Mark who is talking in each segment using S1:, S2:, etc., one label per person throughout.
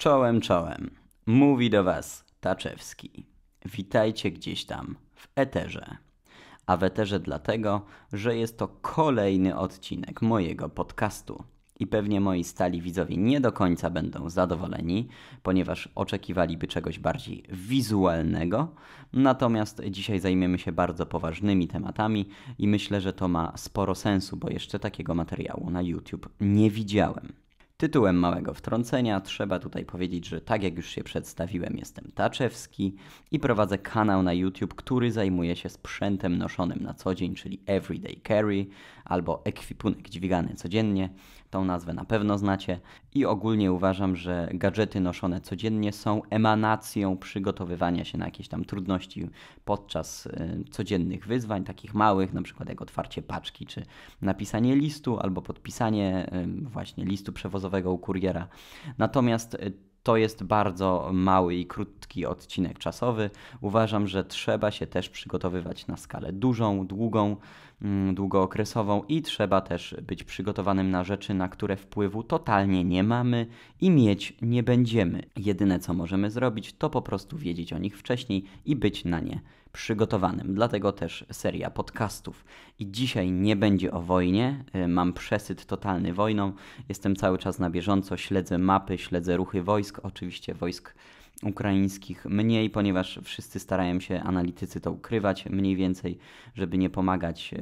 S1: Czołem, czołem. Mówi do Was Taczewski. Witajcie gdzieś tam w Eterze. A w Eterze dlatego, że jest to kolejny odcinek mojego podcastu. I pewnie moi stali widzowie nie do końca będą zadowoleni, ponieważ oczekiwaliby czegoś bardziej wizualnego. Natomiast dzisiaj zajmiemy się bardzo poważnymi tematami i myślę, że to ma sporo sensu, bo jeszcze takiego materiału na YouTube nie widziałem. Tytułem małego wtrącenia trzeba tutaj powiedzieć, że tak jak już się przedstawiłem, jestem Taczewski i prowadzę kanał na YouTube, który zajmuje się sprzętem noszonym na co dzień, czyli Everyday Carry albo ekwipunek dźwigany codziennie Tą nazwę na pewno znacie i ogólnie uważam, że gadżety noszone codziennie są emanacją przygotowywania się na jakieś tam trudności podczas y, codziennych wyzwań, takich małych, na przykład jak otwarcie paczki, czy napisanie listu albo podpisanie y, właśnie listu przewozowego u kuriera. Natomiast y, to jest bardzo mały i krótki odcinek czasowy. Uważam, że trzeba się też przygotowywać na skalę dużą, długą, Mm, długookresową i trzeba też być przygotowanym na rzeczy, na które wpływu totalnie nie mamy i mieć nie będziemy. Jedyne co możemy zrobić, to po prostu wiedzieć o nich wcześniej i być na nie przygotowanym. Dlatego też seria podcastów. I dzisiaj nie będzie o wojnie. Y, mam przesyt totalny wojną. Jestem cały czas na bieżąco, śledzę mapy, śledzę ruchy wojsk, oczywiście wojsk ukraińskich mniej, ponieważ wszyscy starają się analitycy to ukrywać mniej więcej, żeby nie pomagać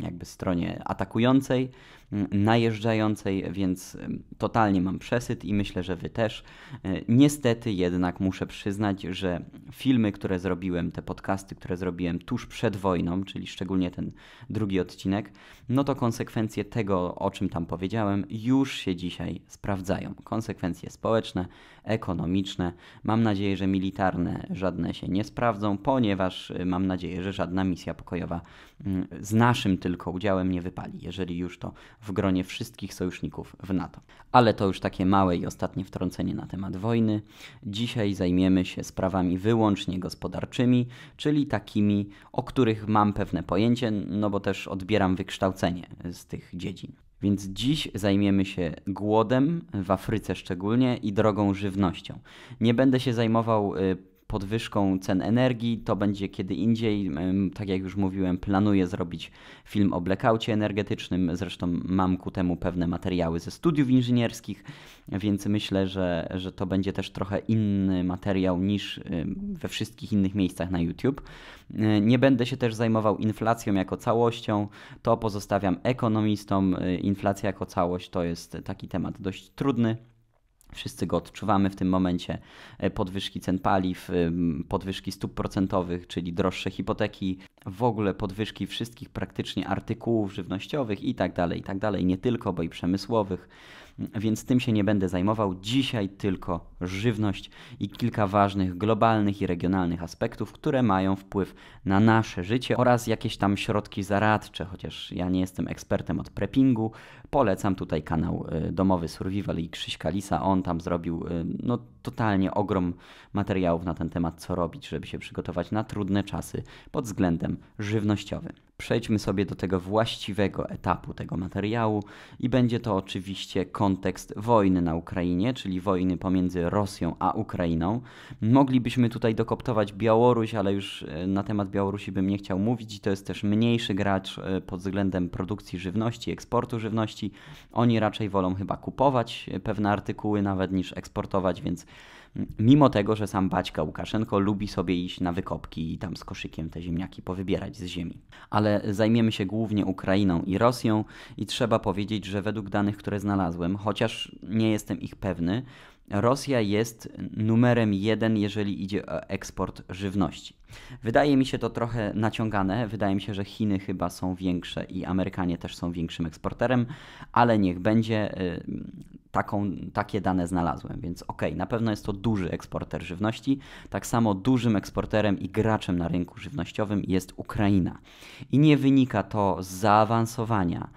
S1: jakby stronie atakującej, mm, najeżdżającej, więc totalnie mam przesyt i myślę, że wy też. E, niestety jednak muszę przyznać, że filmy, które zrobiłem, te podcasty, które zrobiłem tuż przed wojną, czyli szczególnie ten drugi odcinek, no to konsekwencje tego, o czym tam powiedziałem, już się dzisiaj sprawdzają. Konsekwencje społeczne, ekonomiczne, Mam nadzieję, że militarne żadne się nie sprawdzą, ponieważ y, mam nadzieję, że żadna misja pokojowa mm, z naszym tylko udziałem nie wypali, jeżeli już to w gronie wszystkich sojuszników w NATO. Ale to już takie małe i ostatnie wtrącenie na temat wojny. Dzisiaj zajmiemy się sprawami wyłącznie gospodarczymi, czyli takimi, o których mam pewne pojęcie, no bo też odbieram wykształcenie z tych dziedzin. Więc dziś zajmiemy się głodem, w Afryce szczególnie, i drogą żywnością. Nie będę się zajmował y, podwyżką cen energii, to będzie kiedy indziej. Tak jak już mówiłem, planuję zrobić film o blackoutie energetycznym. Zresztą mam ku temu pewne materiały ze studiów inżynierskich, więc myślę, że, że to będzie też trochę inny materiał niż we wszystkich innych miejscach na YouTube. E, nie będę się też zajmował inflacją jako całością, to pozostawiam ekonomistom. E, inflacja jako całość to jest taki temat dość trudny. Wszyscy go odczuwamy w tym momencie. E, podwyżki cen paliw, e, podwyżki stóp procentowych, czyli droższe hipoteki, w ogóle podwyżki wszystkich praktycznie artykułów żywnościowych i tak dalej, i tak dalej. Nie tylko, bo i przemysłowych. Mm, więc tym się nie będę zajmował. Dzisiaj tylko żywność i kilka ważnych globalnych i regionalnych aspektów, które mają wpływ na nasze życie oraz jakieś tam środki zaradcze, chociaż ja nie jestem ekspertem od preppingu, Polecam tutaj kanał y, Domowy Survival i Krzyśka Lisa. On tam zrobił y, no, totalnie ogrom materiałów na ten temat, co robić, żeby się przygotować na trudne czasy pod względem żywnościowym. Przejdźmy sobie do tego właściwego etapu tego materiału i będzie to oczywiście kontekst wojny na Ukrainie, czyli wojny pomiędzy Rosją a Ukrainą. Moglibyśmy tutaj dokoptować Białoruś, ale już y, na temat Białorusi bym nie chciał mówić. To jest też mniejszy gracz pod względem produkcji żywności, eksportu żywności wartości. Oni raczej wolą chyba kupować pewne artykuły nawet niż eksportować, więc mimo tego, że sam Baćka Łukaszenko lubi sobie iść na wykopki i tam z koszykiem te ziemniaki powybierać z ziemi. Ale zajmiemy się głównie Ukrainą i Rosją i trzeba powiedzieć, że według danych, które znalazłem, chociaż nie jestem ich pewny, Rosja jest numerem jeden, jeżeli idzie o eksport żywności. Wydaje mi się to trochę naciągane. Wydaje mi się, że Chiny chyba są większe i Amerykanie też są większym eksporterem, ale niech będzie. Y, taką, takie dane znalazłem, więc okej, okay, na pewno jest to duży eksporter żywności. Tak samo dużym eksporterem i graczem na rynku żywnościowym jest Ukraina. I nie wynika to z zaawansowania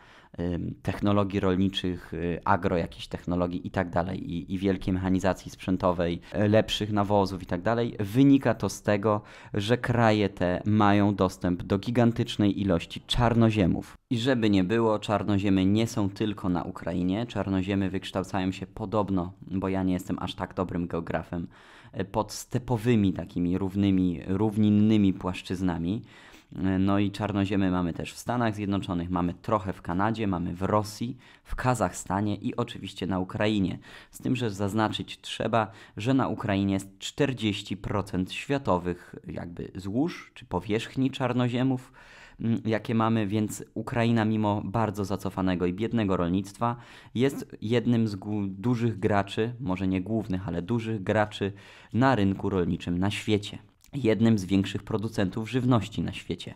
S1: technologii rolniczych, y, agro jakichś technologii i tak dalej, i, i wielkiej mechanizacji sprzętowej, e, lepszych nawozów i tak dalej, wynika to z tego, że kraje te mają dostęp do gigantycznej ilości czarnoziemów. I żeby nie było, czarnoziemy nie są tylko na Ukrainie. Czarnoziemy wykształcają się podobno, bo ja nie jestem aż tak dobrym geografem, e, pod stepowymi takimi równymi, równinnymi płaszczyznami. E, no i czarnoziemy mamy też w Stanach Zjednoczonych, mamy trochę w Kanadzie, mamy w Rosji, w Kazachstanie i oczywiście na Ukrainie. Z tym, że zaznaczyć trzeba, że na Ukrainie jest 40% światowych jakby złóż czy powierzchni czarnoziemów mm, jakie mamy, więc Ukraina, mimo bardzo zacofanego i biednego rolnictwa, jest jednym z dużych graczy, może nie głównych, ale dużych graczy na rynku rolniczym na świecie jednym z większych producentów żywności na świecie.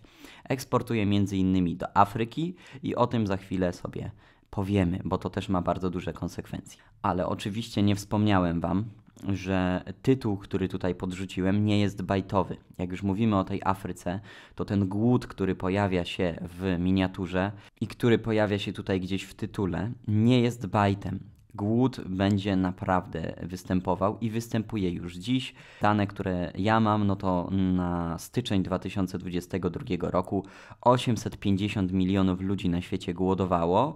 S1: Eksportuje m.in. do Afryki i o tym za chwilę sobie powiemy, bo to też ma bardzo duże konsekwencje. Ale oczywiście nie wspomniałem Wam, że tytuł, który tutaj podrzuciłem, nie jest bajtowy. Jak już mówimy o tej Afryce, to ten głód, który pojawia się w miniaturze i który pojawia się tutaj gdzieś w tytule, nie jest bajtem. Głód będzie naprawdę występował i występuje już dziś. Dane, które ja mam, no to na styczeń 2022 roku 850 milionów ludzi na świecie głodowało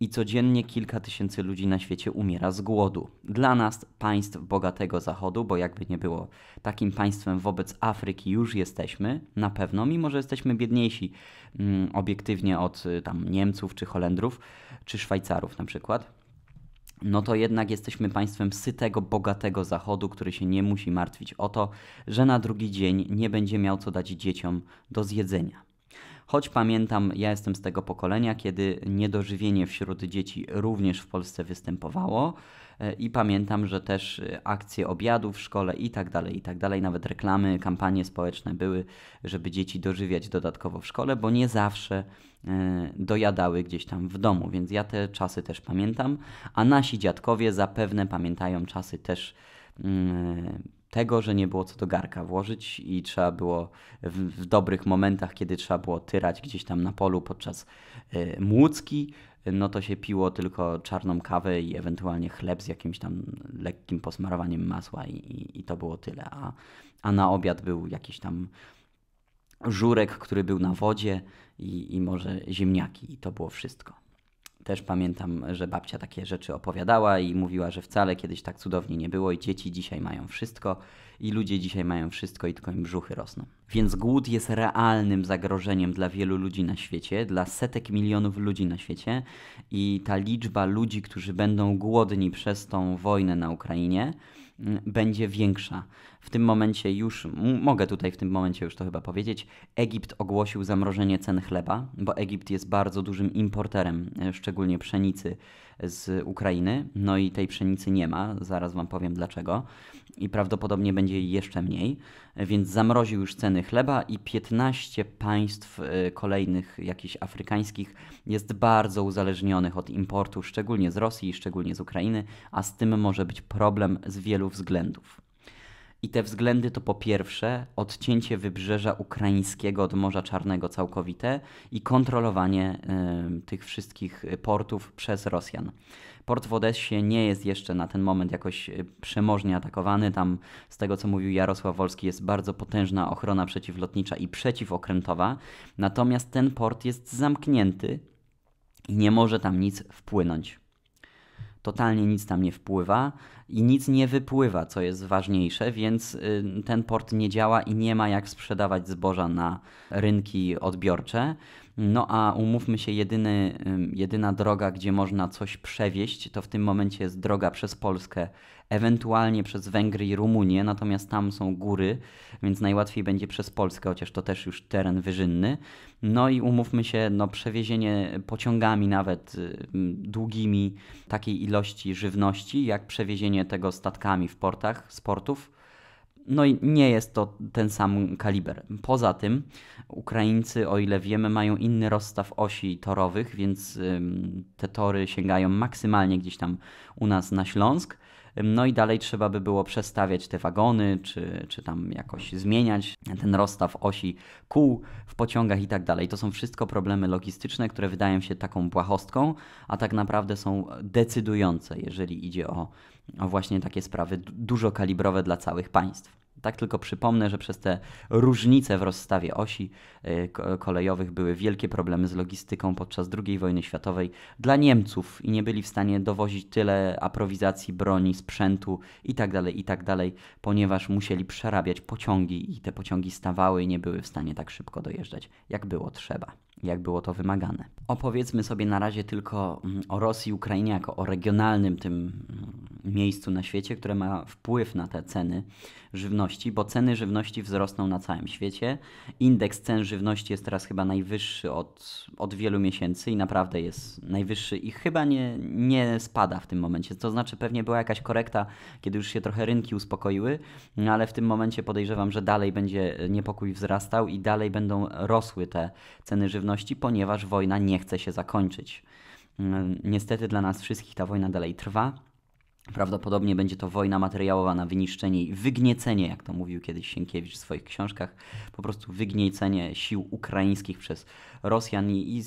S1: i codziennie kilka tysięcy ludzi na świecie umiera z głodu. Dla nas, państw bogatego Zachodu, bo jakby nie było, takim państwem wobec Afryki już jesteśmy, na pewno, mimo że jesteśmy biedniejsi mm, obiektywnie od y, tam Niemców czy Holendrów czy Szwajcarów na przykład no to jednak jesteśmy państwem sytego, bogatego Zachodu, który się nie musi martwić o to, że na drugi dzień nie będzie miał co dać dzieciom do zjedzenia. Choć pamiętam, ja jestem z tego pokolenia, kiedy niedożywienie wśród dzieci również w Polsce występowało e, i pamiętam, że też e, akcje obiadów w szkole i tak dalej, i tak dalej, nawet reklamy, kampanie społeczne były, żeby dzieci dożywiać dodatkowo w szkole, bo nie zawsze E, dojadały gdzieś tam w domu, więc ja te czasy też pamiętam, a nasi dziadkowie zapewne pamiętają czasy też mm, tego, że nie było co do garka włożyć i trzeba było w, w dobrych momentach, kiedy trzeba było tyrać gdzieś tam na polu podczas e, młócki, no to się piło tylko czarną kawę i ewentualnie chleb z jakimś tam lekkim posmarowaniem masła i, i, i to było tyle. A, a na obiad był jakiś tam żurek, który był na wodzie, i, i może ziemniaki. I to było wszystko. Też pamiętam, że babcia takie rzeczy opowiadała i mówiła, że wcale kiedyś tak cudownie nie było i dzieci dzisiaj mają wszystko i ludzie dzisiaj mają wszystko i tylko im brzuchy rosną. Więc głód jest realnym zagrożeniem dla wielu ludzi na świecie, dla setek milionów ludzi na świecie i ta liczba ludzi, którzy będą głodni przez tą wojnę na Ukrainie, mm, będzie większa w tym momencie już, mogę tutaj w tym momencie już to chyba powiedzieć, Egipt ogłosił zamrożenie cen chleba, bo Egipt jest bardzo dużym importerem, e, szczególnie pszenicy z Ukrainy. No i tej pszenicy nie ma, zaraz Wam powiem dlaczego. I prawdopodobnie będzie jeszcze mniej, e, więc zamroził już ceny chleba i 15 państw e, kolejnych, jakichś afrykańskich, jest bardzo uzależnionych od importu, szczególnie z Rosji, szczególnie z Ukrainy, a z tym może być problem z wielu względów. I te względy to po pierwsze odcięcie wybrzeża ukraińskiego od Morza Czarnego całkowite i kontrolowanie y, tych wszystkich y, portów przez Rosjan. Port w Odessie nie jest jeszcze na ten moment jakoś y, przemożnie atakowany. Tam, z tego co mówił Jarosław Wolski, jest bardzo potężna ochrona przeciwlotnicza i przeciwokrętowa. Natomiast ten port jest zamknięty i nie może tam nic wpłynąć totalnie nic tam nie wpływa i nic nie wypływa, co jest ważniejsze, więc y, ten port nie działa i nie ma jak sprzedawać zboża na rynki odbiorcze. No a umówmy się, jedyny, jedyna droga, gdzie można coś przewieźć, to w tym momencie jest droga przez Polskę, ewentualnie przez Węgry i Rumunię, natomiast tam są góry, więc najłatwiej będzie przez Polskę, chociaż to też już teren wyżynny. No i umówmy się, no przewiezienie pociągami nawet y, długimi takiej ilości żywności, jak przewiezienie tego statkami w portach, z portów, no i nie jest to ten sam kaliber. Poza tym Ukraińcy, o ile wiemy, mają inny rozstaw osi torowych, więc te tory sięgają maksymalnie gdzieś tam u nas na Śląsk. No i dalej trzeba by było przestawiać te wagony, czy, czy tam jakoś zmieniać ten rozstaw osi kół w pociągach i tak dalej. To są wszystko problemy logistyczne, które wydają się taką płachostką, a tak naprawdę są decydujące, jeżeli idzie o, o właśnie takie sprawy dużo kalibrowe dla całych państw. Tak tylko przypomnę, że przez te różnice w rozstawie osi y, kolejowych były wielkie problemy z logistyką podczas II wojny światowej dla Niemców i nie byli w stanie dowozić tyle aprowizacji broni, sprzętu itd., tak itd., tak ponieważ musieli przerabiać pociągi i te pociągi stawały i nie były w stanie tak szybko dojeżdżać, jak było trzeba jak było to wymagane. Opowiedzmy sobie na razie tylko mm, o Rosji i Ukrainie jako o regionalnym tym mm, miejscu na świecie, które ma wpływ na te ceny żywności, bo ceny żywności wzrosną na całym świecie. Indeks cen żywności jest teraz chyba najwyższy od, od wielu miesięcy i naprawdę jest najwyższy i chyba nie, nie spada w tym momencie. To znaczy pewnie była jakaś korekta, kiedy już się trochę rynki uspokoiły, no ale w tym momencie podejrzewam, że dalej będzie e, niepokój wzrastał i dalej będą rosły te ceny żywności ponieważ wojna nie chce się zakończyć. Mm, niestety dla nas wszystkich ta wojna dalej trwa. Prawdopodobnie będzie to wojna materiałowa na wyniszczenie i wygniecenie, jak to mówił kiedyś Sienkiewicz w swoich książkach, po prostu wygniecenie sił ukraińskich przez Rosjan i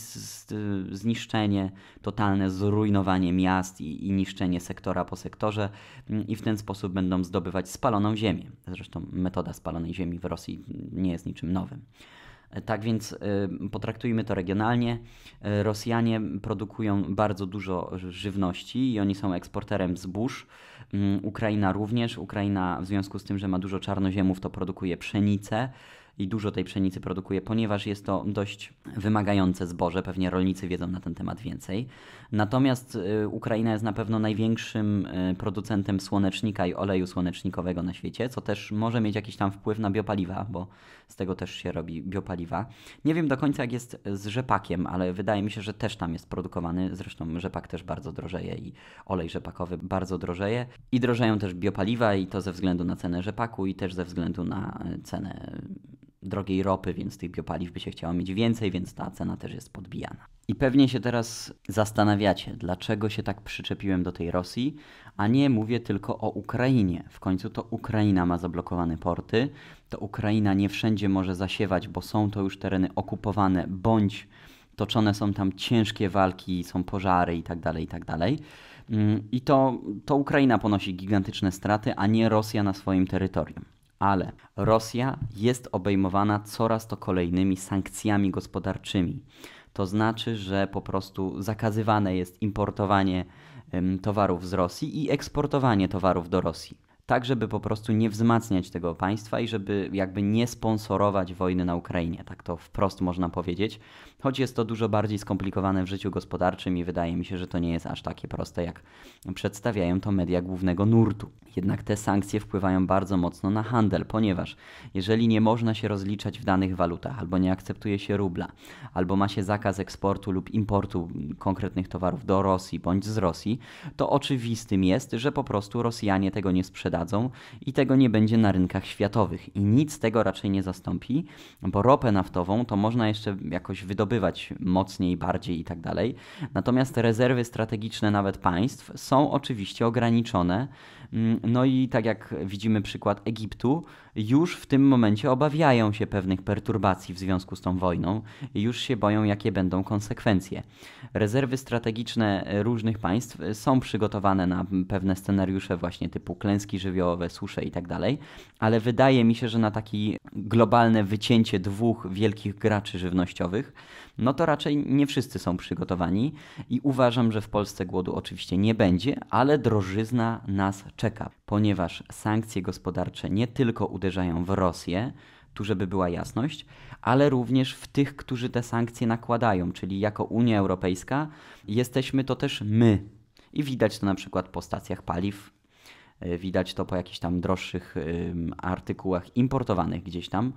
S1: zniszczenie, totalne zrujnowanie miast i, i niszczenie sektora po sektorze mm, i w ten sposób będą zdobywać spaloną ziemię. Zresztą metoda spalonej ziemi w Rosji nie jest niczym nowym. Tak więc y, potraktujmy to regionalnie. Y, Rosjanie produkują bardzo dużo żywności i oni są eksporterem zbóż. Mm, Ukraina również. Ukraina w związku z tym, że ma dużo czarnoziemów, to produkuje pszenicę i dużo tej pszenicy produkuje, ponieważ jest to dość wymagające zboże. Pewnie rolnicy wiedzą na ten temat więcej. Natomiast y, Ukraina jest na pewno największym y, producentem słonecznika i oleju słonecznikowego na świecie, co też może mieć jakiś tam wpływ na biopaliwa, bo z tego też się robi biopaliwa. Nie wiem do końca, jak jest z rzepakiem, ale wydaje mi się, że też tam jest produkowany. Zresztą rzepak też bardzo drożeje i olej rzepakowy bardzo drożeje. I drożeją też biopaliwa, i to ze względu na cenę rzepaku, i też ze względu na y, cenę drogiej ropy, więc tych biopaliw by się chciało mieć więcej, więc ta cena też jest podbijana. I pewnie się teraz zastanawiacie, dlaczego się tak przyczepiłem do tej Rosji, a nie mówię tylko o Ukrainie. W końcu to Ukraina ma zablokowane porty, to Ukraina nie wszędzie może zasiewać, bo są to już tereny okupowane bądź toczone są tam ciężkie walki, są pożary itd. Tak itd. Tak mm, I to, to Ukraina ponosi gigantyczne straty, a nie Rosja na swoim terytorium ale Rosja jest obejmowana coraz to kolejnymi sankcjami gospodarczymi. To znaczy, że po prostu zakazywane jest importowanie towarów z Rosji i eksportowanie towarów do Rosji tak żeby po prostu nie wzmacniać tego państwa i żeby jakby nie sponsorować wojny na Ukrainie, tak to wprost można powiedzieć, choć jest to dużo bardziej skomplikowane w życiu gospodarczym i wydaje mi się, że to nie jest aż takie proste, jak przedstawiają to media głównego nurtu. Jednak te sankcje wpływają bardzo mocno na handel, ponieważ jeżeli nie można się rozliczać w danych walutach, albo nie akceptuje się rubla, albo ma się zakaz eksportu lub importu konkretnych towarów do Rosji bądź z Rosji, to oczywistym jest, że po prostu Rosjanie tego nie sprzedają dadzą i tego nie będzie na rynkach światowych. I nic tego raczej nie zastąpi, bo ropę naftową to można jeszcze jakoś wydobywać mocniej, bardziej i tak dalej. Natomiast rezerwy strategiczne nawet państw są oczywiście ograniczone. Mm, no i tak jak widzimy przykład Egiptu, już w tym momencie obawiają się pewnych perturbacji w związku z tą wojną i już się boją, jakie będą konsekwencje. Rezerwy strategiczne różnych państw e, są przygotowane na pewne scenariusze właśnie typu klęski żywiołowe, susze itd., tak ale wydaje mi się, że na takie globalne wycięcie dwóch wielkich graczy żywnościowych, no to raczej nie wszyscy są przygotowani i uważam, że w Polsce głodu oczywiście nie będzie, ale drożyzna nas czeka, ponieważ sankcje gospodarcze nie tylko uderzają uderzają w Rosję, tu żeby była jasność, ale również w tych, którzy te sankcje nakładają, czyli jako Unia Europejska jesteśmy to też my. I widać to na przykład po stacjach paliw, e, widać to po jakichś tam droższych artykułach importowanych gdzieś tam,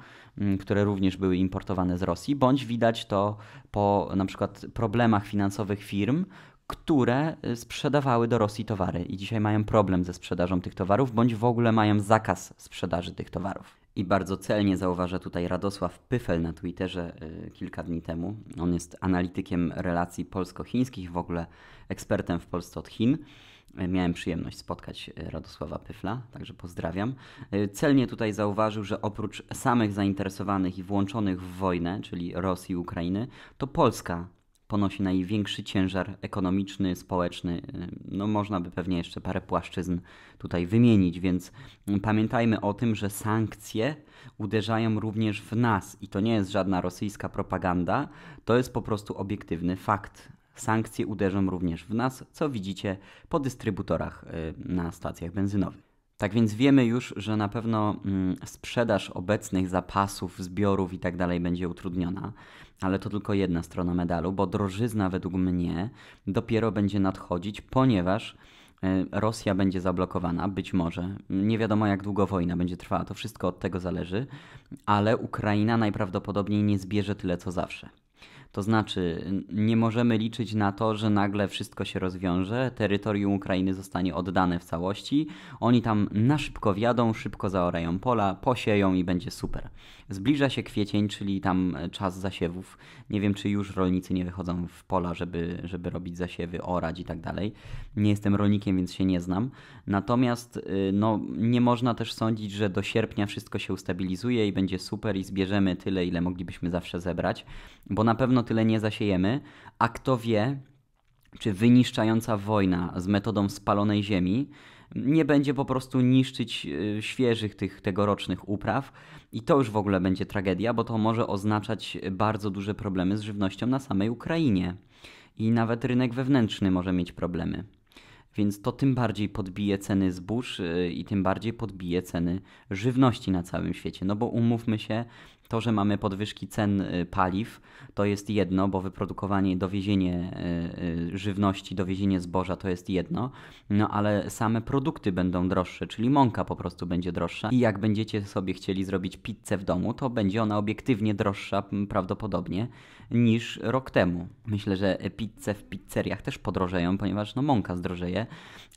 S1: które również były importowane z Rosji, bądź widać to po na przykład problemach finansowych firm, które y, sprzedawały do Rosji towary i dzisiaj mają problem ze sprzedażą tych towarów, bądź w ogóle mają zakaz sprzedaży tych towarów. I bardzo celnie zauważa tutaj Radosław Pyfel na Twitterze y, kilka dni temu. On jest analitykiem relacji polsko-chińskich, w ogóle ekspertem w Polsce od Chin. Y, miałem przyjemność spotkać y, Radosława Pyfla, także pozdrawiam. celnie tutaj zauważył, że oprócz samych zainteresowanych i włączonych w wojnę, czyli Rosji i Ukrainy, to Polska ponosi największy ciężar ekonomiczny, społeczny. No, można by pewnie jeszcze parę płaszczyzn tutaj wymienić, więc pamiętajmy o tym, że sankcje uderzają również w nas i to nie jest żadna rosyjska propaganda, to jest po prostu obiektywny fakt. Sankcje uderzą również w nas, co widzicie po dystrybutorach y, na stacjach benzynowych. Tak więc wiemy już, że na pewno mm, sprzedaż obecnych zapasów, zbiorów itd. Tak będzie utrudniona, ale to tylko jedna strona medalu, bo drożyzna według mnie dopiero będzie nadchodzić, ponieważ e, Rosja będzie zablokowana, być może. Nie wiadomo, jak długo wojna będzie trwała, to wszystko od tego zależy, ale Ukraina najprawdopodobniej nie zbierze tyle co zawsze. To znaczy, nie możemy liczyć na to, że nagle wszystko się rozwiąże, terytorium Ukrainy zostanie oddane w całości, oni tam na szybko wjadą, szybko zaorają pola, posieją i będzie super. Zbliża się kwiecień, czyli tam e, czas zasiewów. Nie wiem, czy już rolnicy nie wychodzą w pola, żeby, żeby robić zasiewy, orać i tak dalej. Nie jestem rolnikiem, więc się nie znam. Natomiast e, no, nie można też sądzić, że do sierpnia wszystko się ustabilizuje i będzie super i zbierzemy tyle, ile moglibyśmy zawsze zebrać, bo na pewno tyle nie zasiejemy, a kto wie, czy wyniszczająca wojna z metodą spalonej ziemi nie będzie po prostu niszczyć y, świeżych tych tegorocznych upraw i to już w ogóle będzie tragedia, bo to może oznaczać bardzo duże problemy z żywnością na samej Ukrainie. I nawet rynek wewnętrzny może mieć problemy więc to tym bardziej podbije ceny zbóż y, i tym bardziej podbije ceny żywności na całym świecie. No bo umówmy się, to, że mamy podwyżki cen y, paliw, to jest jedno, bo wyprodukowanie, dowiezienie y, żywności, dowiezienie zboża to jest jedno, no ale same produkty będą droższe, czyli mąka po prostu będzie droższa. I jak będziecie sobie chcieli zrobić pizzę w domu, to będzie ona obiektywnie droższa prawdopodobnie niż rok temu. Myślę, że pizze w pizzeriach też podrożeją, ponieważ no mąka zdrożeje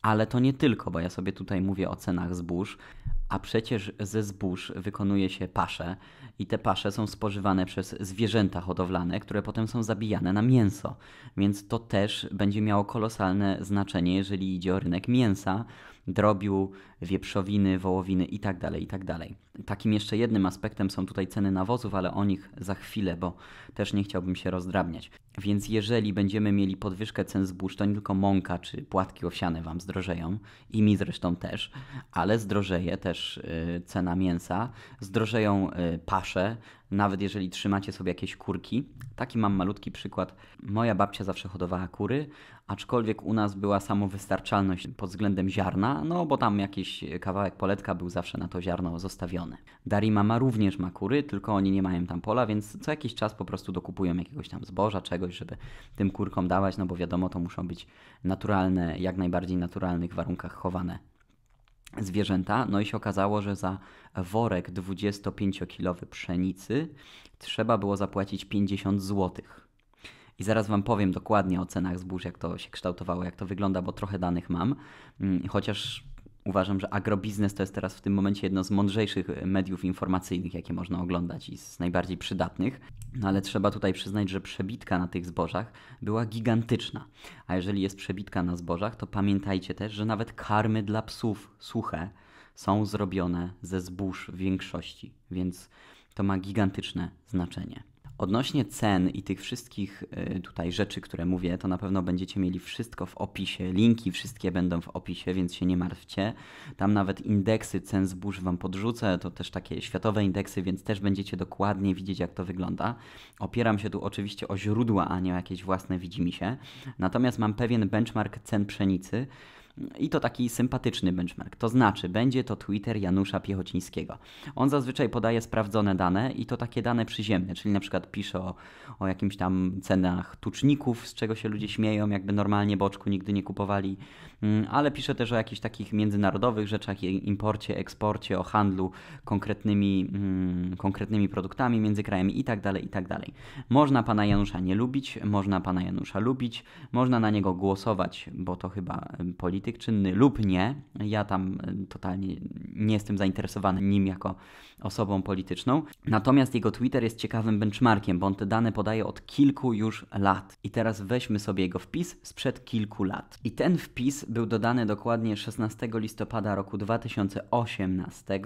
S1: ale to nie tylko, bo ja sobie tutaj mówię o cenach zbóż, a przecież ze zbóż wykonuje się pasze i te pasze są spożywane przez zwierzęta hodowlane, które potem są zabijane na mięso. Więc to też będzie miało kolosalne znaczenie, jeżeli idzie o rynek mięsa drobiu, wieprzowiny, wołowiny itd., tak itd. Tak Takim jeszcze jednym aspektem są tutaj ceny nawozów, ale o nich za chwilę, bo też nie chciałbym się rozdrabniać. Więc jeżeli będziemy mieli podwyżkę cen zbóż, to nie tylko mąka czy płatki owsiane Wam zdrożeją i mi zresztą też, ale zdrożeje też y, cena mięsa, zdrożeją y, pasze, nawet jeżeli trzymacie sobie jakieś kurki. Taki mam malutki przykład. Moja babcia zawsze hodowała kury, aczkolwiek u nas była samowystarczalność pod względem ziarna, no bo tam jakiś kawałek poletka był zawsze na to ziarno zostawiony. Darima mama również ma kury, tylko oni nie mają tam pola, więc co jakiś czas po prostu dokupują jakiegoś tam zboża, czegoś, żeby tym kurkom dawać, no bo wiadomo, to muszą być naturalne, jak najbardziej naturalnych warunkach chowane zwierzęta. No i się okazało, że za worek 25-kilowy pszenicy trzeba było zapłacić 50 zł. I zaraz Wam powiem dokładnie o cenach zbóż, jak to się kształtowało, jak to wygląda, bo trochę danych mam. Mm, chociaż uważam, że agrobiznes to jest teraz w tym momencie jedno z mądrzejszych e, mediów informacyjnych, jakie można oglądać i z najbardziej przydatnych. No ale trzeba tutaj przyznać, że przebitka na tych zbożach była gigantyczna. A jeżeli jest przebitka na zbożach, to pamiętajcie też, że nawet karmy dla psów suche są zrobione ze zbóż w większości, więc to ma gigantyczne znaczenie. Odnośnie cen i tych wszystkich y, tutaj rzeczy, które mówię, to na pewno będziecie mieli wszystko w opisie. Linki wszystkie będą w opisie, więc się nie martwcie. Tam nawet indeksy cen zbóż Wam podrzucę, to też takie światowe indeksy, więc też będziecie dokładnie widzieć, jak to wygląda. Opieram się tu oczywiście o źródła, a nie o jakieś własne się. Natomiast mam pewien benchmark cen pszenicy, i to taki sympatyczny benchmark. To znaczy, będzie to Twitter Janusza Piechocińskiego. On zazwyczaj podaje sprawdzone dane i to takie dane przyziemne, czyli na przykład pisze o, o jakimś tam cenach tuczników, z czego się ludzie śmieją, jakby normalnie boczku nigdy nie kupowali, mm, ale pisze też o jakichś takich międzynarodowych rzeczach, imporcie, eksporcie, o handlu konkretnymi, mm, konkretnymi produktami między krajami i tak dalej, i tak dalej. Można pana Janusza nie lubić, można pana Janusza lubić, można na niego głosować, bo to chyba y, polityka polityk czynny lub nie. Ja tam e, totalnie nie jestem zainteresowany nim jako osobą polityczną. Natomiast jego Twitter jest ciekawym benchmarkiem, bo on te dane podaje od kilku już lat. I teraz weźmy sobie jego wpis sprzed kilku lat. I ten wpis był dodany dokładnie 16 listopada roku 2018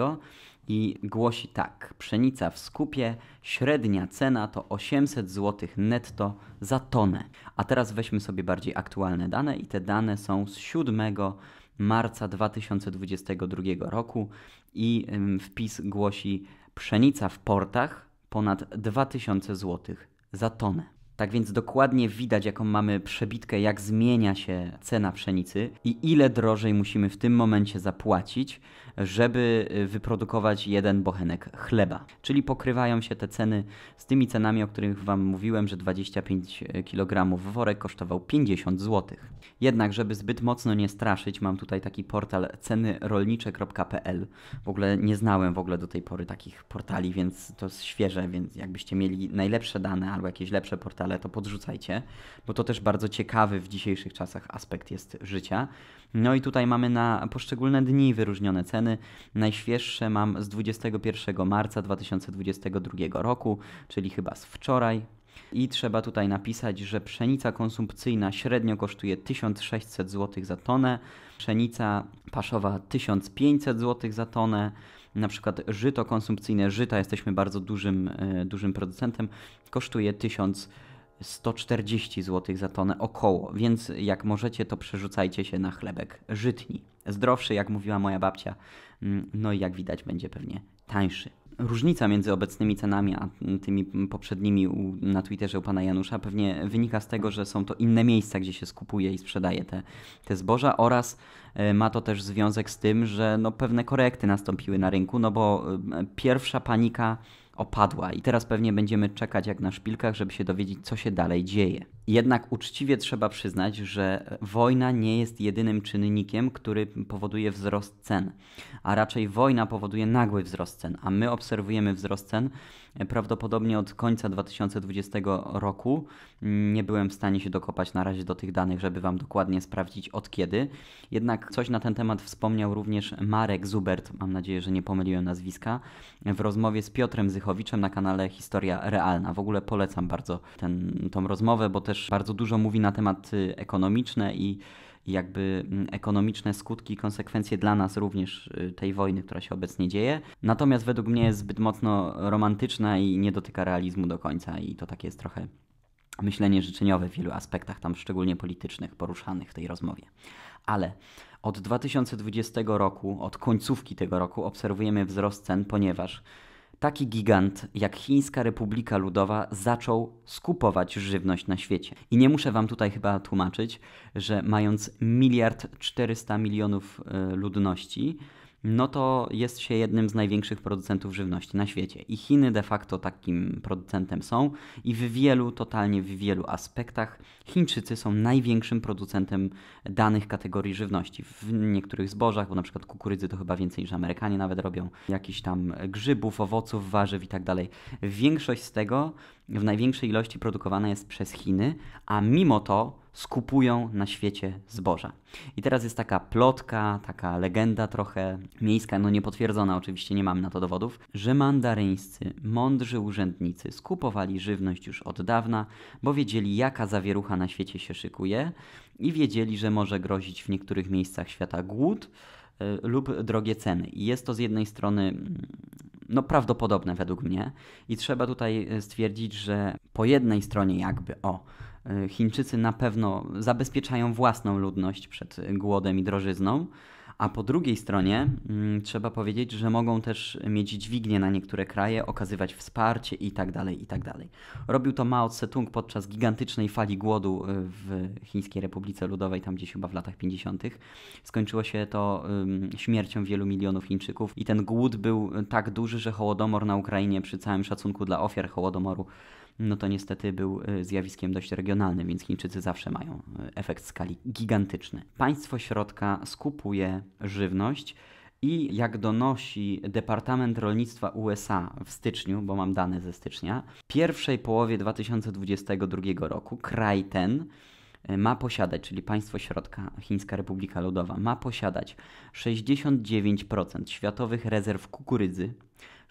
S1: i głosi tak: pszenica w skupie, średnia cena to 800 zł netto za tonę. A teraz weźmy sobie bardziej aktualne dane, i te dane są z 7 marca 2022 roku. I wpis głosi: pszenica w portach ponad 2000 zł za tonę. Tak więc dokładnie widać, jaką mamy przebitkę, jak zmienia się cena pszenicy i ile drożej musimy w tym momencie zapłacić, żeby y, wyprodukować jeden bochenek chleba. Czyli pokrywają się te ceny z tymi cenami, o których Wam mówiłem, że 25 y, kg worek kosztował 50 zł. Jednak, żeby zbyt mocno nie straszyć, mam tutaj taki portal cenyrolnicze.pl. W ogóle nie znałem w ogóle do tej pory takich portali, więc to jest świeże, więc jakbyście mieli najlepsze dane albo jakieś lepsze portale, to podrzucajcie, bo to też bardzo ciekawy w dzisiejszych czasach aspekt jest życia. No i tutaj mamy na poszczególne dni wyróżnione ceny. Najświeższe mam z 21 marca 2022 roku, czyli chyba z wczoraj. I trzeba tutaj napisać, że pszenica konsumpcyjna średnio kosztuje 1600 zł za tonę, pszenica paszowa 1500 zł za tonę, na przykład żyto konsumpcyjne, żyta jesteśmy bardzo dużym, e, dużym producentem, kosztuje 1000 zł 140 zł za tonę około, więc jak możecie, to przerzucajcie się na chlebek żytni. Zdrowszy, jak mówiła moja babcia, mm, no i jak widać, będzie pewnie tańszy. Różnica między obecnymi cenami a tymi poprzednimi u, na Twitterze u pana Janusza pewnie wynika z tego, że są to inne miejsca, gdzie się skupuje i sprzedaje te, te zboża oraz e, ma to też związek z tym, że no pewne korekty nastąpiły na rynku, no bo e, pierwsza panika opadła i teraz pewnie będziemy czekać jak na szpilkach, żeby się dowiedzieć, co się dalej dzieje. Jednak uczciwie trzeba przyznać, że wojna nie jest jedynym czynnikiem, który powoduje wzrost cen, a raczej wojna powoduje nagły wzrost cen, a my obserwujemy wzrost cen prawdopodobnie od końca 2020 roku. Nie byłem w stanie się dokopać na razie do tych danych, żeby Wam dokładnie sprawdzić od kiedy. Jednak coś na ten temat wspomniał również Marek Zubert, mam nadzieję, że nie pomyliłem nazwiska, w rozmowie z Piotrem Zychowiczem na kanale Historia Realna. W ogóle polecam bardzo tę rozmowę, bo też bardzo dużo mówi na tematy ekonomiczne i jakby mm, ekonomiczne skutki i konsekwencje dla nas również y, tej wojny, która się obecnie dzieje. Natomiast według mnie jest zbyt mocno romantyczna i nie dotyka realizmu do końca i to takie jest trochę myślenie życzeniowe w wielu aspektach tam szczególnie politycznych poruszanych w tej rozmowie. Ale od 2020 roku, od końcówki tego roku obserwujemy wzrost cen, ponieważ Taki gigant jak Chińska Republika Ludowa zaczął skupować żywność na świecie. I nie muszę wam tutaj chyba tłumaczyć, że mając miliard 400 milionów e, ludności, no to jest się jednym z największych producentów żywności na świecie. I Chiny de facto takim producentem są i w wielu, totalnie w wielu aspektach Chińczycy są największym producentem danych kategorii żywności. W niektórych zbożach, bo na przykład kukurydzy to chyba więcej niż Amerykanie nawet robią, jakichś tam grzybów, owoców, warzyw i tak dalej. Większość z tego w największej ilości produkowana jest przez Chiny, a mimo to skupują na świecie zboża. I teraz jest taka plotka, taka legenda trochę miejska, no niepotwierdzona oczywiście, nie mam na to dowodów, że mandaryńscy, mądrzy urzędnicy skupowali żywność już od dawna, bo wiedzieli jaka zawierucha na świecie się szykuje i wiedzieli, że może grozić w niektórych miejscach świata głód, e, lub drogie ceny. I jest to z jednej strony mm, no, prawdopodobne według mnie. I trzeba tutaj e, stwierdzić, że po jednej stronie jakby o e, Chińczycy na pewno zabezpieczają własną ludność przed głodem i drożyzną, a po drugiej stronie m, mm, trzeba powiedzieć, że mogą też mieć dźwignię na niektóre kraje, okazywać wsparcie itd. Tak tak dalej. Robił to Mao Tse-tung podczas gigantycznej fali głodu y, w Chińskiej Republice Ludowej, tam gdzieś chyba w latach 50. Skończyło się to m, śmiercią wielu milionów Chińczyków i ten głód był y, tak duży, że Hołodomor na Ukrainie przy całym szacunku dla ofiar Hołodomoru no to niestety był y, zjawiskiem dość regionalnym, więc Chińczycy zawsze mają y, efekt skali gigantyczny. Państwo środka skupuje żywność. I jak donosi Departament Rolnictwa USA w styczniu, bo mam dane ze stycznia, w pierwszej połowie 2022 roku kraj ten y, ma posiadać, czyli państwo środka, Chińska Republika Ludowa, ma posiadać 69% światowych rezerw kukurydzy,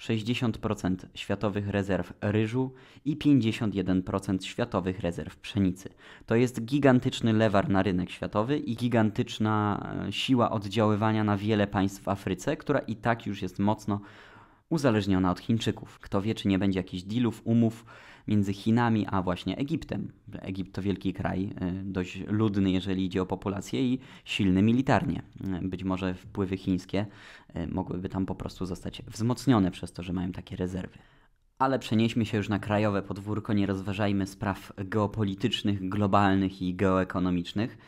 S1: 60% światowych rezerw ryżu i 51% światowych rezerw pszenicy. To jest gigantyczny lewar na rynek światowy i gigantyczna e, siła oddziaływania na wiele państw w Afryce, która i tak już jest mocno uzależniona od Chińczyków. Kto wie, czy nie będzie jakichś dealów, umów między Chinami a właśnie Egiptem. Egipt to wielki kraj, y, dość ludny, jeżeli idzie o populację i silny militarnie. Y, być może wpływy chińskie y, mogłyby tam po prostu zostać wzmocnione przez to, że mają takie rezerwy. Ale przenieśmy się już na krajowe podwórko, nie rozważajmy spraw geopolitycznych, globalnych i geoekonomicznych.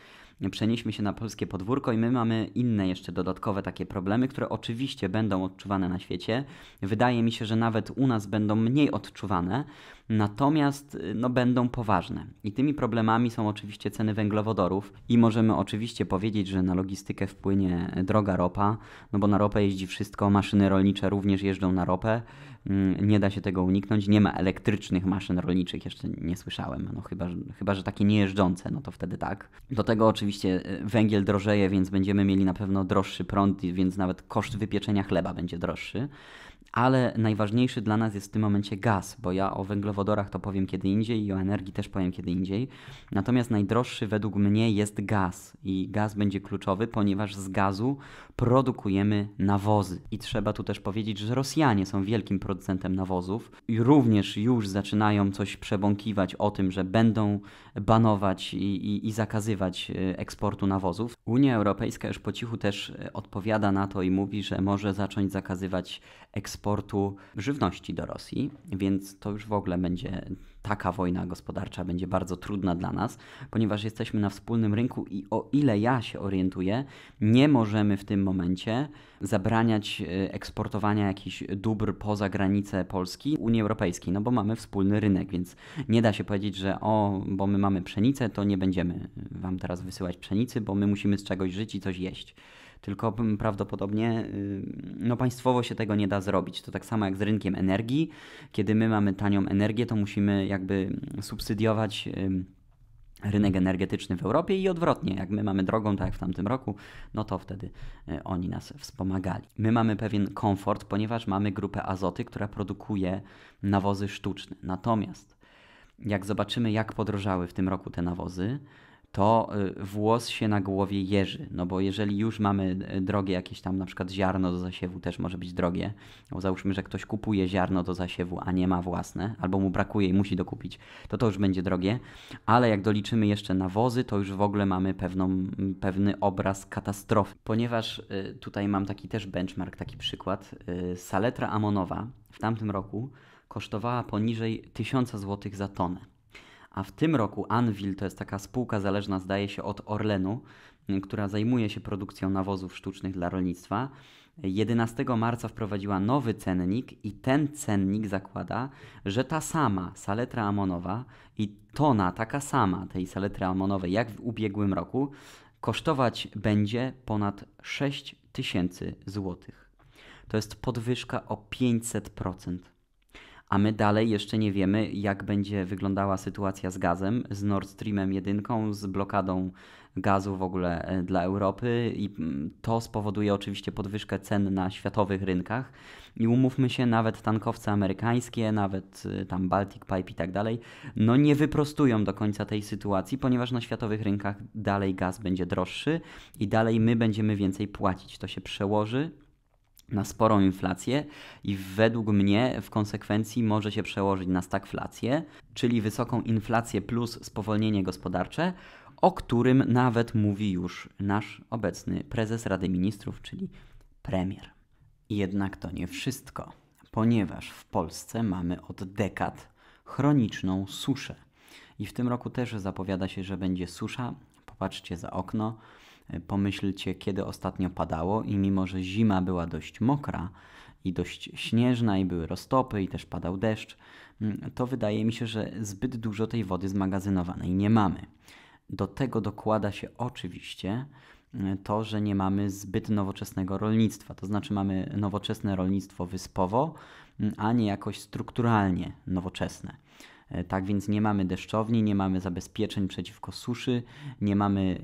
S1: Przenieśmy się na polskie podwórko i my mamy inne jeszcze dodatkowe takie problemy, które oczywiście będą odczuwane na świecie. Wydaje mi się, że nawet u nas będą mniej odczuwane, natomiast y, no, będą poważne. I tymi problemami są oczywiście ceny węglowodorów i możemy oczywiście powiedzieć, że na logistykę wpłynie e, droga ropa, no bo na ropę jeździ wszystko, maszyny rolnicze również jeżdżą na ropę, mm, nie da się tego uniknąć, nie ma elektrycznych maszyn rolniczych, jeszcze nie słyszałem, no chyba, chyba że takie niejeżdżące, no to wtedy tak. Do tego oczywiście e, węgiel drożeje, więc będziemy mieli na pewno droższy prąd, więc nawet koszt wypieczenia chleba będzie droższy ale najważniejszy dla nas jest w tym momencie gaz, bo ja o węglowodorach to powiem kiedy indziej i o energii też powiem kiedy indziej. Natomiast najdroższy według mnie jest gaz i gaz będzie kluczowy, ponieważ z gazu produkujemy nawozy. I trzeba tu też powiedzieć, że Rosjanie są wielkim producentem nawozów i również już zaczynają coś przebąkiwać o tym, że będą banować i, i, i zakazywać e, eksportu nawozów. Unia Europejska już po cichu też e, odpowiada na to i mówi, że może zacząć zakazywać eksportu żywności do Rosji, więc to już w ogóle będzie taka wojna gospodarcza będzie bardzo trudna dla nas, ponieważ jesteśmy na wspólnym rynku i o ile ja się orientuję, nie możemy w tym momencie zabraniać e, eksportowania jakichś dóbr poza granice Polski, Unii Europejskiej, no bo mamy wspólny rynek, więc nie da się powiedzieć, że o, bo my mamy pszenicę, to nie będziemy wam teraz wysyłać pszenicy, bo my musimy z czegoś żyć i coś jeść tylko mm, prawdopodobnie y, no, państwowo się tego nie da zrobić. To tak samo jak z rynkiem energii. Kiedy my mamy tanią energię, to musimy jakby subsydiować y, rynek energetyczny w Europie i odwrotnie. Jak my mamy drogą, tak jak w tamtym roku, no to wtedy y, oni nas wspomagali. My mamy pewien komfort, ponieważ mamy grupę azoty, która produkuje nawozy sztuczne. Natomiast jak zobaczymy, jak podrożały w tym roku te nawozy, to y, włos się na głowie jeży. No bo jeżeli już mamy y, drogie jakieś tam na przykład ziarno do zasiewu też może być drogie, no bo załóżmy, że ktoś kupuje ziarno do zasiewu, a nie ma własne, albo mu brakuje i musi dokupić, to to już będzie drogie. Ale jak doliczymy jeszcze nawozy, to już w ogóle mamy pewną, pewny obraz katastrofy. Ponieważ y, tutaj mam taki też benchmark, taki przykład. Saletra amonowa w tamtym roku kosztowała poniżej 1000 zł za tonę a w tym roku Anvil to jest taka spółka zależna, zdaje się, od Orlenu, która zajmuje się produkcją nawozów sztucznych dla rolnictwa. 11 marca wprowadziła nowy cennik i ten cennik zakłada, że ta sama saletra amonowa i tona taka sama tej saletry amonowej jak w ubiegłym roku kosztować będzie ponad 6 tysięcy złotych. To jest podwyżka o 500% a my dalej jeszcze nie wiemy, jak będzie wyglądała sytuacja z gazem, z Nord Streamem 1, z blokadą gazu w ogóle e, dla Europy i mm, to spowoduje oczywiście podwyżkę cen na światowych rynkach. I umówmy się, nawet tankowce amerykańskie, nawet e, tam Baltic Pipe i tak dalej, no nie wyprostują do końca tej sytuacji, ponieważ na światowych rynkach dalej gaz będzie droższy i dalej my będziemy więcej płacić. To się przełoży na sporą inflację i według mnie w konsekwencji może się przełożyć na stagflację, czyli wysoką inflację plus spowolnienie gospodarcze, o którym nawet mówi już nasz obecny prezes Rady Ministrów, czyli premier. Jednak to nie wszystko, ponieważ w Polsce mamy od dekad chroniczną suszę. I w tym roku też zapowiada się, że będzie susza. Popatrzcie za okno. E, pomyślcie, kiedy ostatnio padało i mimo, że zima była dość mokra i dość śnieżna i były roztopy i też padał deszcz, mm, to wydaje mi się, że zbyt dużo tej wody zmagazynowanej nie mamy. Do tego dokłada się oczywiście e, to, że nie mamy zbyt nowoczesnego rolnictwa. To znaczy mamy nowoczesne rolnictwo wyspowo, mm, a nie jakoś strukturalnie nowoczesne. E, tak więc nie mamy deszczowni, nie mamy zabezpieczeń przeciwko suszy, nie mamy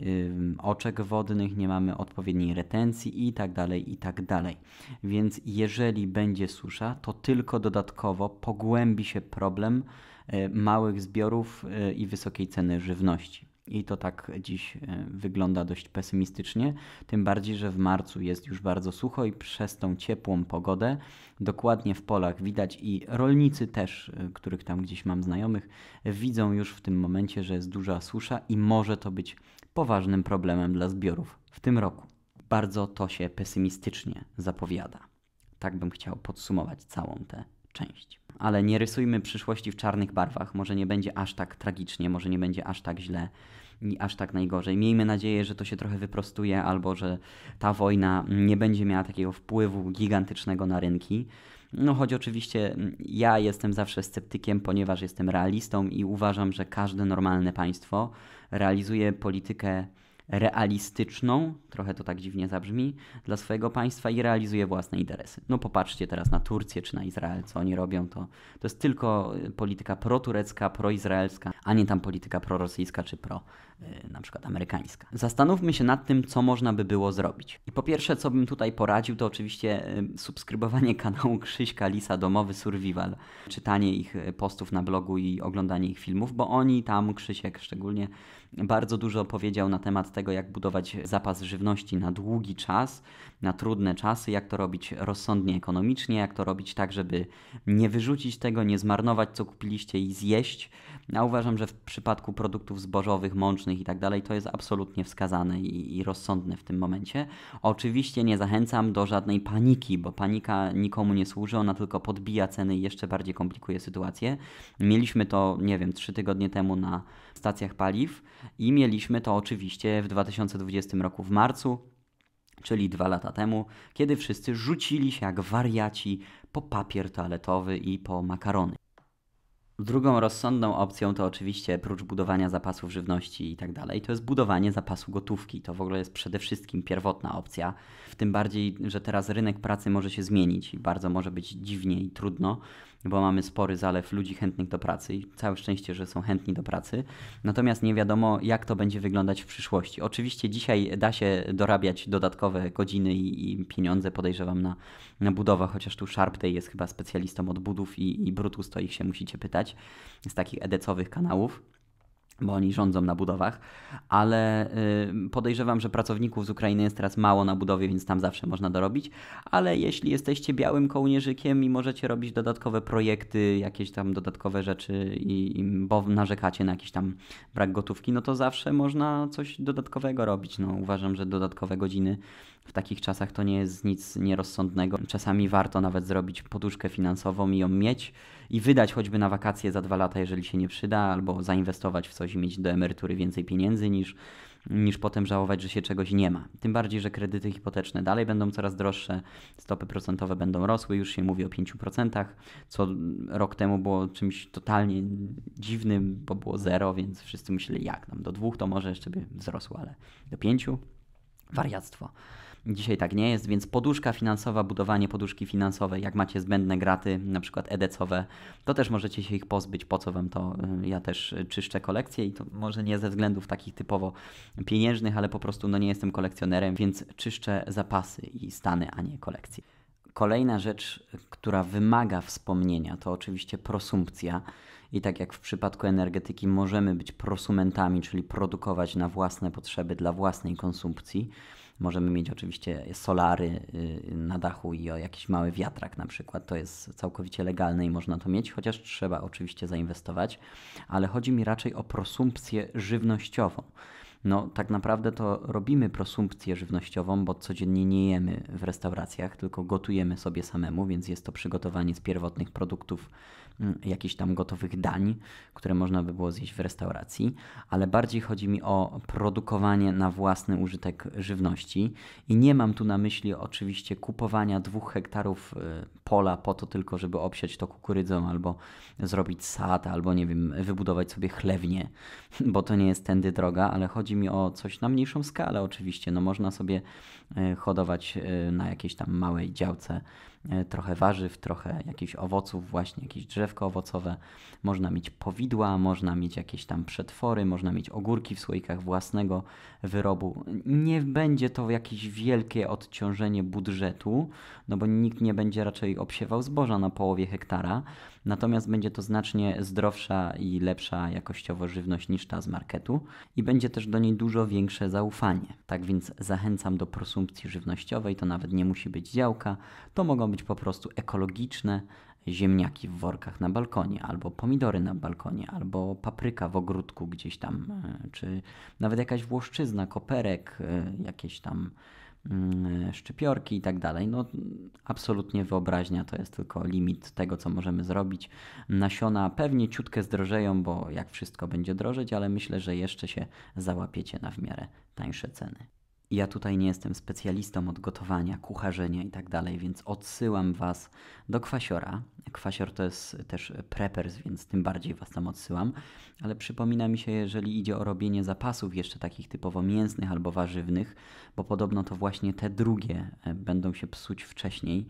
S1: oczek wodnych, nie mamy odpowiedniej retencji itd. Tak tak dalej. Więc jeżeli będzie susza, to tylko dodatkowo pogłębi się problem e, małych zbiorów e, i wysokiej ceny żywności. I to tak dziś e, wygląda dość pesymistycznie, tym bardziej, że w marcu jest już bardzo sucho i przez tą ciepłą pogodę dokładnie w polach widać i rolnicy też, e, których tam gdzieś mam znajomych, widzą już w tym momencie, że jest duża susza i może to być poważnym problemem dla zbiorów w tym roku. Bardzo to się pesymistycznie zapowiada. Tak bym chciał podsumować całą tę część. Ale nie rysujmy przyszłości w czarnych barwach. Może nie będzie aż tak tragicznie, może nie będzie aż tak źle aż tak najgorzej. Miejmy nadzieję, że to się trochę wyprostuje albo że ta wojna nie będzie miała takiego wpływu gigantycznego na rynki. No choć oczywiście mm, ja jestem zawsze sceptykiem, ponieważ jestem realistą i uważam, że każde normalne państwo realizuje politykę realistyczną, trochę to tak dziwnie zabrzmi, dla swojego państwa i realizuje własne interesy. No popatrzcie teraz na Turcję czy na Izrael, co oni robią, to, to jest tylko y, polityka proturecka, proizraelska, a nie tam polityka prorosyjska czy pro yy, na przykład amerykańska. Zastanówmy się nad tym, co można by było zrobić. I po pierwsze, co bym tutaj poradził, to oczywiście yy, subskrybowanie kanału Krzyśka Lisa Domowy Survival, czytanie ich y, postów na blogu i oglądanie ich filmów, bo oni tam, Krzysiek szczególnie, bardzo dużo powiedział na temat tego, jak budować zapas żywności na długi czas, na trudne czasy, jak to robić rozsądnie ekonomicznie, jak to robić tak, żeby nie wyrzucić tego, nie zmarnować co kupiliście i zjeść ja uważam, że w przypadku produktów zbożowych, mącznych i tak dalej, to jest absolutnie wskazane i, i rozsądne w tym momencie. Oczywiście nie zachęcam do żadnej paniki, bo panika nikomu nie służy, ona tylko podbija ceny i jeszcze bardziej komplikuje sytuację. Mieliśmy to, nie wiem, trzy tygodnie temu na stacjach paliw i mieliśmy to oczywiście w 2020 roku w marcu czyli dwa lata temu, kiedy wszyscy rzucili się jak wariaci po papier toaletowy i po makarony. Drugą rozsądną opcją to oczywiście prócz budowania zapasów żywności i tak dalej, to jest budowanie zapasu gotówki. To w ogóle jest przede wszystkim pierwotna opcja. W tym bardziej, że teraz rynek pracy może się zmienić i bardzo może być dziwnie i trudno bo mamy spory zalew ludzi chętnych do pracy i całe szczęście, że są chętni do pracy. Natomiast nie wiadomo, jak to będzie wyglądać w przyszłości. Oczywiście dzisiaj da się dorabiać dodatkowe godziny i, i pieniądze, podejrzewam, na, na budowę, chociaż tu Sharpday jest chyba specjalistą od budów i, i Brutus to ich się musicie pytać z takich edecowych kanałów bo oni rządzą na budowach, ale y, podejrzewam, że pracowników z Ukrainy jest teraz mało na budowie, więc tam zawsze można dorobić. Ale jeśli jesteście białym kołnierzykiem i możecie robić dodatkowe projekty, jakieś tam dodatkowe rzeczy, i, bo narzekacie na jakiś tam brak gotówki, no to zawsze można coś dodatkowego robić. No, uważam, że dodatkowe godziny w takich czasach to nie jest nic nierozsądnego. Czasami warto nawet zrobić poduszkę finansową i ją mieć i wydać choćby na wakacje za dwa lata, jeżeli się nie przyda, albo zainwestować w coś i mieć do emerytury więcej pieniędzy niż, niż potem żałować, że się czegoś nie ma. Tym bardziej, że kredyty hipoteczne dalej będą coraz droższe, stopy procentowe będą rosły, już się mówi o 5%, co rok temu było czymś totalnie dziwnym, bo było zero, więc wszyscy myśleli jak nam do dwóch to może jeszcze by wzrosło, ale do pięciu wariactwo. Dzisiaj tak nie jest, więc poduszka finansowa, budowanie poduszki finansowej, jak macie zbędne graty, na przykład edecowe, to też możecie się ich pozbyć. Po co wam to? Ja też czyszczę kolekcję i to może nie ze względów takich typowo pieniężnych, ale po prostu no nie jestem kolekcjonerem, więc czyszczę zapasy i stany, a nie kolekcje. Kolejna rzecz, która wymaga wspomnienia, to oczywiście prosumpcja. I tak jak w przypadku energetyki, możemy być prosumentami, czyli produkować na własne potrzeby dla własnej konsumpcji. Możemy mieć oczywiście solary y, na dachu i o jakiś mały wiatrak na przykład. To jest całkowicie legalne i można to mieć, chociaż trzeba oczywiście zainwestować. Ale chodzi mi raczej o prosumpcję żywnościową. No, tak naprawdę to robimy prosumpcję żywnościową, bo codziennie nie jemy w restauracjach, tylko gotujemy sobie samemu, więc jest to przygotowanie z pierwotnych produktów Mm, jakichś tam gotowych dań, które można by było zjeść w restauracji, ale bardziej chodzi mi o produkowanie na własny użytek żywności i nie mam tu na myśli oczywiście kupowania dwóch hektarów y, pola po to tylko, żeby obsiać to kukurydzą, albo zrobić sad, albo nie wiem, wybudować sobie chlewnie, bo to nie jest tędy droga, ale chodzi mi o coś na mniejszą skalę oczywiście. No można sobie e, hodować e, na jakiejś tam małej działce e, trochę warzyw, trochę jakichś owoców, właśnie jakieś drzewko owocowe. Można mieć powidła, można mieć jakieś tam przetwory, można mieć ogórki w słoikach własnego wyrobu. Nie będzie to jakieś wielkie odciążenie budżetu, no bo nikt nie będzie raczej obsiewał zboża na połowie hektara, natomiast będzie to znacznie zdrowsza i lepsza jakościowo żywność niż ta z marketu i będzie też do niej dużo większe zaufanie. Tak więc zachęcam do prosumpcji żywnościowej, to nawet nie musi być działka, to mogą być po prostu ekologiczne, ziemniaki w workach na balkonie, albo pomidory na balkonie, albo papryka w ogródku gdzieś tam, e, czy nawet jakaś włoszczyzna, koperek, e, jakieś tam Mm, szczypiorki i tak dalej. No, absolutnie wyobraźnia to jest tylko limit tego, co możemy zrobić. Nasiona pewnie ciutkę zdrożeją, bo jak wszystko będzie drożeć, ale myślę, że jeszcze się załapiecie na w miarę tańsze ceny. Ja tutaj nie jestem specjalistą od gotowania, kucharzenia i tak dalej, więc odsyłam Was do kwasiora. Kwasior to jest też preppers, więc tym bardziej Was tam odsyłam. Ale przypomina mi się, jeżeli idzie o robienie zapasów jeszcze takich typowo mięsnych albo warzywnych, bo podobno to właśnie te drugie e, będą się psuć wcześniej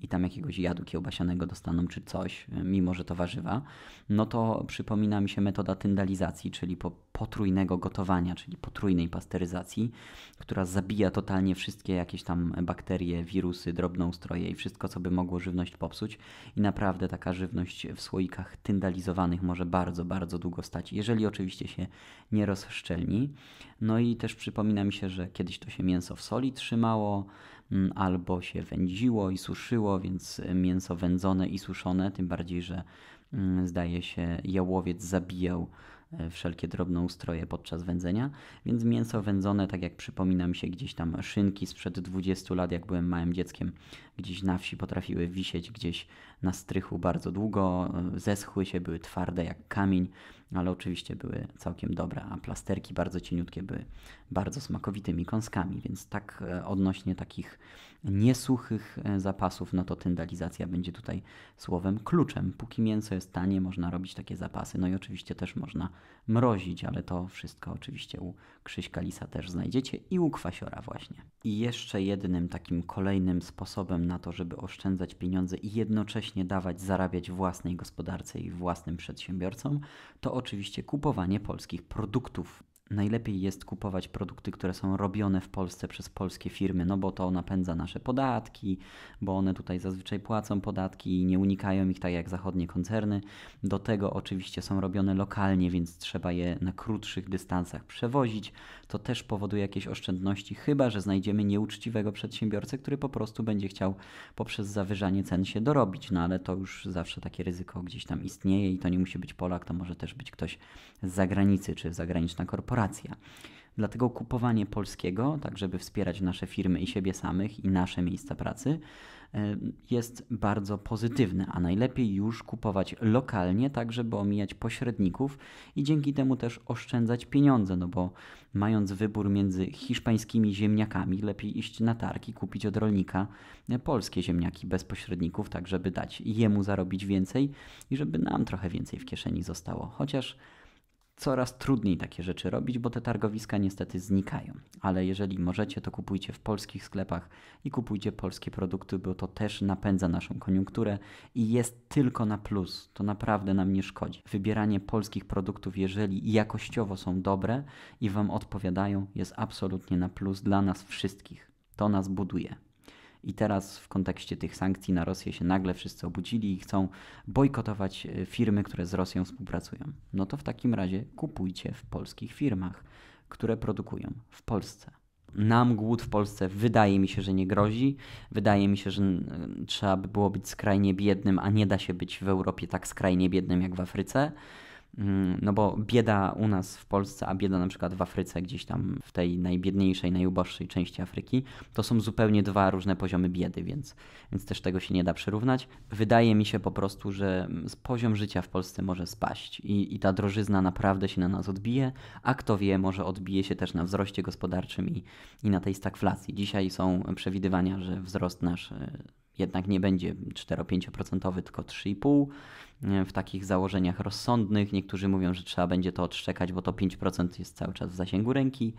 S1: i tam jakiegoś jadu kiełbasianego dostaną czy coś, y, mimo że to warzywa, no to przypomina mi się metoda tyndalizacji, czyli po potrójnego gotowania, czyli potrójnej pasteryzacji, która zabija totalnie wszystkie jakieś tam bakterie, wirusy, drobnoustroje i wszystko, co by mogło żywność popsuć. I naprawdę taka żywność w słoikach tyndalizowanych może bardzo, bardzo długo stać, jeżeli oczywiście się nie rozszczelni. No i też przypomina mi się, że kiedyś to się mięso w soli trzymało, Mm, albo się wędziło i suszyło, więc mięso wędzone i suszone, tym bardziej, że mm, zdaje się jałowiec zabijał e, wszelkie drobnoustroje podczas wędzenia, więc mięso wędzone, tak jak przypominam się gdzieś tam szynki sprzed 20 lat, jak byłem małym dzieckiem, gdzieś na wsi potrafiły wisieć gdzieś na strychu bardzo długo, e, zeschły się, były twarde jak kamień, ale oczywiście były całkiem dobre, a plasterki bardzo cieniutkie były bardzo smakowitymi kąskami, więc tak e, odnośnie takich niesuchych e, zapasów, no to tyndalizacja będzie tutaj słowem kluczem. Póki mięso jest tanie, można robić takie zapasy. No i oczywiście też można mrozić, ale to wszystko oczywiście u Krzyśka Lisa też znajdziecie i u Kwasiora właśnie. I jeszcze jednym takim kolejnym sposobem na to, żeby oszczędzać pieniądze i jednocześnie dawać zarabiać własnej gospodarce i własnym przedsiębiorcom, to oczywiście kupowanie polskich produktów najlepiej jest kupować produkty, które są robione w Polsce przez polskie firmy, no bo to napędza nasze podatki, bo one tutaj zazwyczaj płacą podatki i nie unikają ich tak jak zachodnie koncerny. Do tego oczywiście są robione lokalnie, więc trzeba je na krótszych dystansach przewozić. To też powoduje jakieś oszczędności, chyba że znajdziemy nieuczciwego przedsiębiorcę, który po prostu będzie chciał poprzez zawyżanie cen się dorobić, no ale to już zawsze takie ryzyko gdzieś tam istnieje i to nie musi być Polak, to może też być ktoś z zagranicy czy zagraniczna korporacja. Dlatego kupowanie polskiego, tak żeby wspierać nasze firmy i siebie samych i nasze miejsca pracy, e, jest bardzo pozytywne, a najlepiej już kupować lokalnie, tak żeby omijać pośredników i dzięki temu też oszczędzać pieniądze, no bo mając wybór między hiszpańskimi ziemniakami, lepiej iść na targ i kupić od rolnika e, polskie ziemniaki bez pośredników, tak żeby dać jemu zarobić więcej i żeby nam trochę więcej w kieszeni zostało. Chociaż coraz trudniej takie rzeczy robić, bo te targowiska niestety znikają. Ale jeżeli możecie, to kupujcie w polskich sklepach i kupujcie polskie produkty, bo to też napędza naszą koniunkturę i jest tylko na plus. To naprawdę nam nie szkodzi. Wybieranie polskich produktów, jeżeli jakościowo są dobre i Wam odpowiadają, jest absolutnie na plus dla nas wszystkich. To nas buduje i teraz w kontekście tych sankcji na Rosję się nagle wszyscy obudzili i chcą bojkotować e, firmy, które z Rosją współpracują. No to w takim razie kupujcie w polskich firmach, które produkują w Polsce. Nam głód w Polsce wydaje mi się, że nie grozi. Wydaje mi się, że e, trzeba by było być skrajnie biednym, a nie da się być w Europie tak skrajnie biednym jak w Afryce. Mm, no bo bieda u nas w Polsce, a bieda na przykład w Afryce, gdzieś tam w tej najbiedniejszej, najuboższej części Afryki, to są zupełnie dwa różne poziomy biedy, więc, więc też tego się nie da przyrównać. Wydaje mi się po prostu, że poziom życia w Polsce może spaść i, i ta drożyzna naprawdę się na nas odbije, a kto wie, może odbije się też na wzroście gospodarczym i, i na tej stagflacji. Dzisiaj są przewidywania, że wzrost nasz e, jednak nie będzie 4-5%, tylko 3,5% w takich założeniach rozsądnych. Niektórzy mówią, że trzeba będzie to odszczekać, bo to 5% jest cały czas w zasięgu ręki.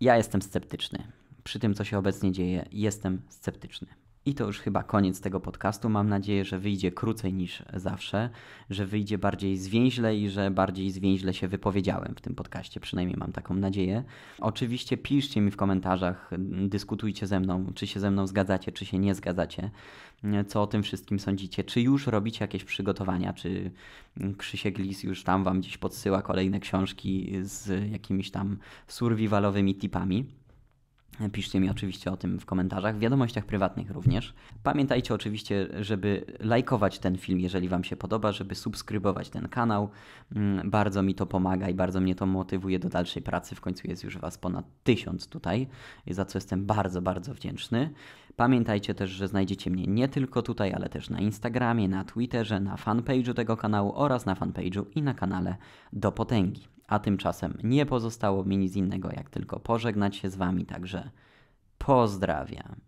S1: Ja jestem sceptyczny. Przy tym, co się obecnie dzieje, jestem sceptyczny. I to już chyba koniec tego podcastu. Mam nadzieję, że wyjdzie krócej niż zawsze, że wyjdzie bardziej zwięźle i że bardziej zwięźle się wypowiedziałem w tym podcaście. Przynajmniej mam taką nadzieję. Oczywiście piszcie mi w komentarzach, dyskutujcie ze mną, czy się ze mną zgadzacie, czy się nie zgadzacie, co o tym wszystkim sądzicie, czy już robicie jakieś przygotowania, czy Krzysiek Lis już tam wam gdzieś podsyła kolejne książki z jakimiś tam survivalowymi tipami. Piszcie mi oczywiście o tym w komentarzach, w wiadomościach prywatnych również. Pamiętajcie oczywiście, żeby lajkować ten film, jeżeli Wam się podoba, żeby subskrybować ten kanał. Mm, bardzo mi to pomaga i bardzo mnie to motywuje do dalszej pracy. W końcu jest już Was ponad tysiąc tutaj, za co jestem bardzo, bardzo wdzięczny. Pamiętajcie też, że znajdziecie mnie nie tylko tutaj, ale też na Instagramie, na Twitterze, na fanpage'u tego kanału oraz na fanpage'u i na kanale Do Potęgi. A tymczasem nie pozostało mi nic innego, jak tylko pożegnać się z Wami, także pozdrawiam.